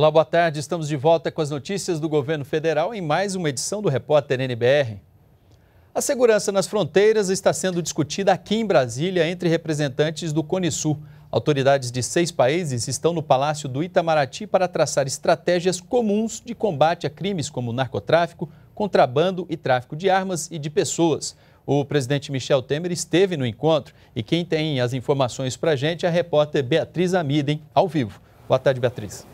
Olá, boa tarde. Estamos de volta com as notícias do governo federal em mais uma edição do Repórter NBR. A segurança nas fronteiras está sendo discutida aqui em Brasília entre representantes do CONISU. Autoridades de seis países estão no Palácio do Itamaraty para traçar estratégias comuns de combate a crimes como narcotráfico, contrabando e tráfico de armas e de pessoas. O presidente Michel Temer esteve no encontro e quem tem as informações para a gente é a repórter Beatriz Amiden, ao vivo. Boa tarde, Beatriz.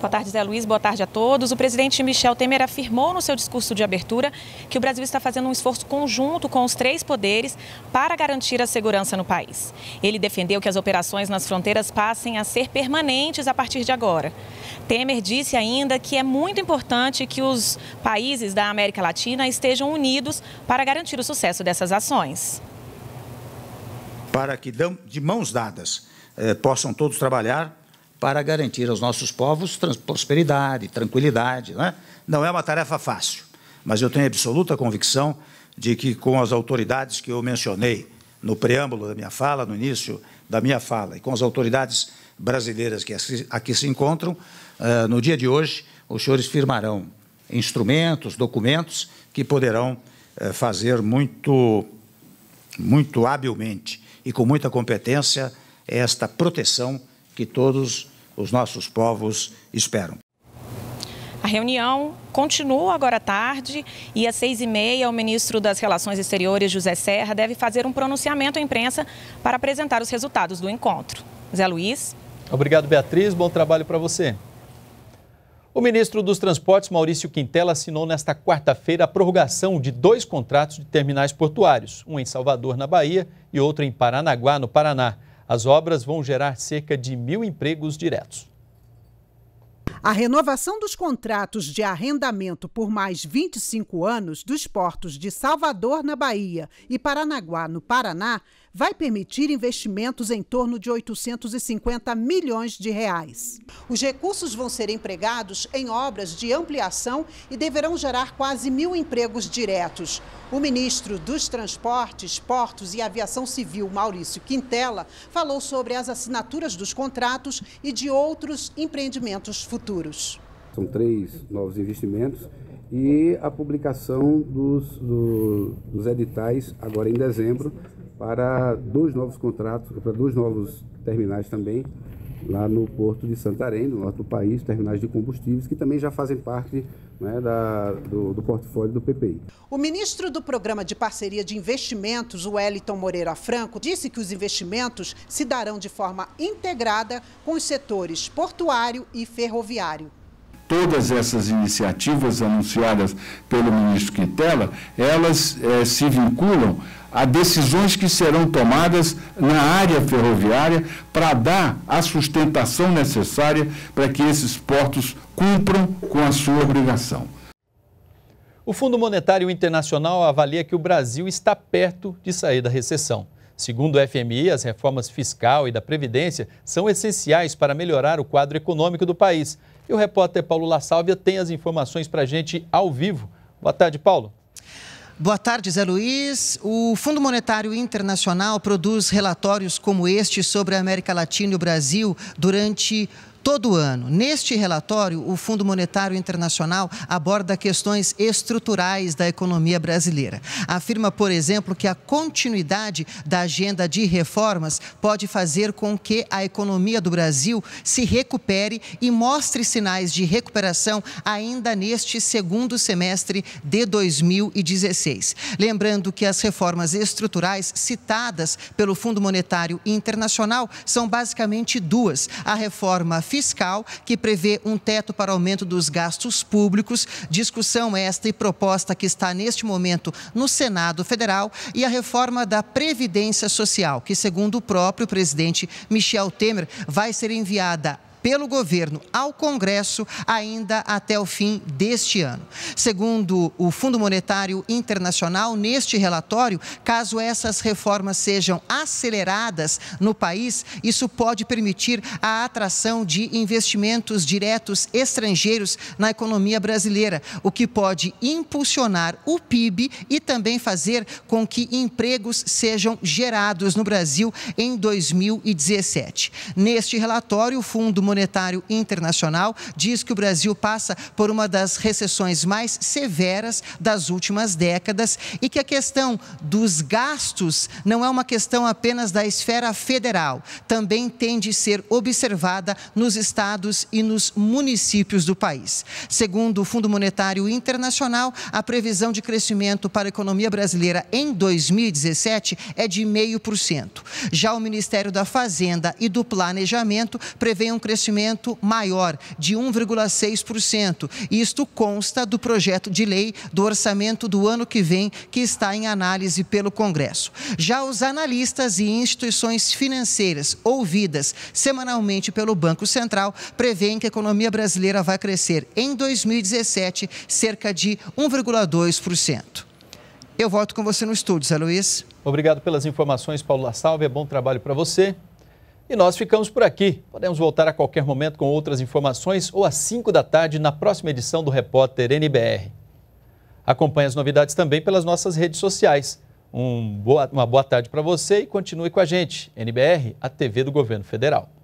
Boa tarde, Zé Luiz. Boa tarde a todos. O presidente Michel Temer afirmou no seu discurso de abertura que o Brasil está fazendo um esforço conjunto com os três poderes para garantir a segurança no país. Ele defendeu que as operações nas fronteiras passem a ser permanentes a partir de agora. Temer disse ainda que é muito importante que os países da América Latina estejam unidos para garantir o sucesso dessas ações. Para que, de mãos dadas, eh, possam todos trabalhar para garantir aos nossos povos prosperidade, tranquilidade. Né? Não é uma tarefa fácil, mas eu tenho absoluta convicção de que, com as autoridades que eu mencionei no preâmbulo da minha fala, no início da minha fala, e com as autoridades brasileiras que aqui se encontram, eh, no dia de hoje, os senhores firmarão instrumentos, documentos que poderão eh, fazer muito, muito habilmente e com muita competência esta proteção que todos os nossos povos esperam. A reunião continua agora à tarde e às seis e meia o ministro das Relações Exteriores, José Serra, deve fazer um pronunciamento à imprensa para apresentar os resultados do encontro. Zé Luiz. Obrigado, Beatriz. Bom trabalho para você. O ministro dos Transportes, Maurício Quintela, assinou nesta quarta-feira a prorrogação de dois contratos de terminais portuários, um em Salvador, na Bahia, e outro em Paranaguá, no Paraná. As obras vão gerar cerca de mil empregos diretos. A renovação dos contratos de arrendamento por mais 25 anos dos portos de Salvador, na Bahia, e Paranaguá, no Paraná, vai permitir investimentos em torno de 850 milhões de reais. Os recursos vão ser empregados em obras de ampliação e deverão gerar quase mil empregos diretos. O ministro dos Transportes, Portos e Aviação Civil, Maurício Quintela, falou sobre as assinaturas dos contratos e de outros empreendimentos futuros. São três novos investimentos e a publicação dos, do, dos editais agora em dezembro para dois novos contratos, para dois novos terminais também, lá no porto de Santarém, no norte do país, terminais de combustíveis, que também já fazem parte né, da, do, do, portfólio do PPI. O ministro do Programa de Parceria de Investimentos, o Wellington Moreira Franco, disse que os investimentos se darão de forma integrada com os setores portuário e ferroviário. Todas essas iniciativas anunciadas pelo ministro Quintela, elas é, se vinculam a decisões que serão tomadas na área ferroviária para dar a sustentação necessária para que esses portos cumpram com a sua obrigação. O Fundo Monetário Internacional avalia que o Brasil está perto de sair da recessão. Segundo o FMI, as reformas fiscal e da previdência são essenciais para melhorar o quadro econômico do país. E o repórter Paulo La Sálvia tem as informações para a gente ao vivo. Boa tarde, Paulo. Boa tarde, Zé Luiz. O Fundo Monetário Internacional produz relatórios como este sobre a América Latina e o Brasil durante todo ano. Neste relatório, o Fundo Monetário Internacional aborda questões estruturais da economia brasileira. Afirma, por exemplo, que a continuidade da agenda de reformas pode fazer com que a economia do Brasil se recupere e mostre sinais de recuperação ainda neste segundo semestre de 2016. Lembrando que as reformas estruturais citadas pelo Fundo Monetário Internacional são basicamente duas: a reforma fiscal, que prevê um teto para aumento dos gastos públicos, discussão esta e proposta que está neste momento no Senado Federal, e a reforma da Previdência Social, que, segundo o próprio presidente Michel Temer, vai ser enviada pelo governo ao Congresso ainda até o fim deste ano. Segundo o Fundo Monetário Internacional, neste relatório, caso essas reformas sejam aceleradas no país, isso pode permitir a atração de investimentos diretos estrangeiros na economia brasileira, o que pode impulsionar o PIB e também fazer com que empregos sejam gerados no Brasil em 2017. Neste relatório, o Fundo Monetário Internacional diz que o Brasil passa por uma das recessões mais severas das últimas décadas e que a questão dos gastos não é uma questão apenas da esfera federal, também tem de ser observada nos estados e nos municípios do país. Segundo o Fundo Monetário Internacional, a previsão de crescimento para a economia brasileira em 2017 é de 0,5%. Já o Ministério da Fazenda e do Planejamento prevê um crescimento crescimento maior, de 1,6%. Isto consta do projeto de lei do orçamento do ano que vem, que está em análise pelo Congresso. Já os analistas e instituições financeiras ouvidas semanalmente pelo Banco Central prevêem que a economia brasileira vai crescer em 2017 cerca de 1,2%. Eu volto com você no estúdio, Zé Luiz. Obrigado pelas informações, Paulo Salve. É bom trabalho para você. E nós ficamos por aqui. Podemos voltar a qualquer momento com outras informações ou às 5 da tarde na próxima edição do Repórter NBR. Acompanhe as novidades também pelas nossas redes sociais. Um boa, uma boa tarde para você e continue com a gente. NBR, a TV do Governo Federal.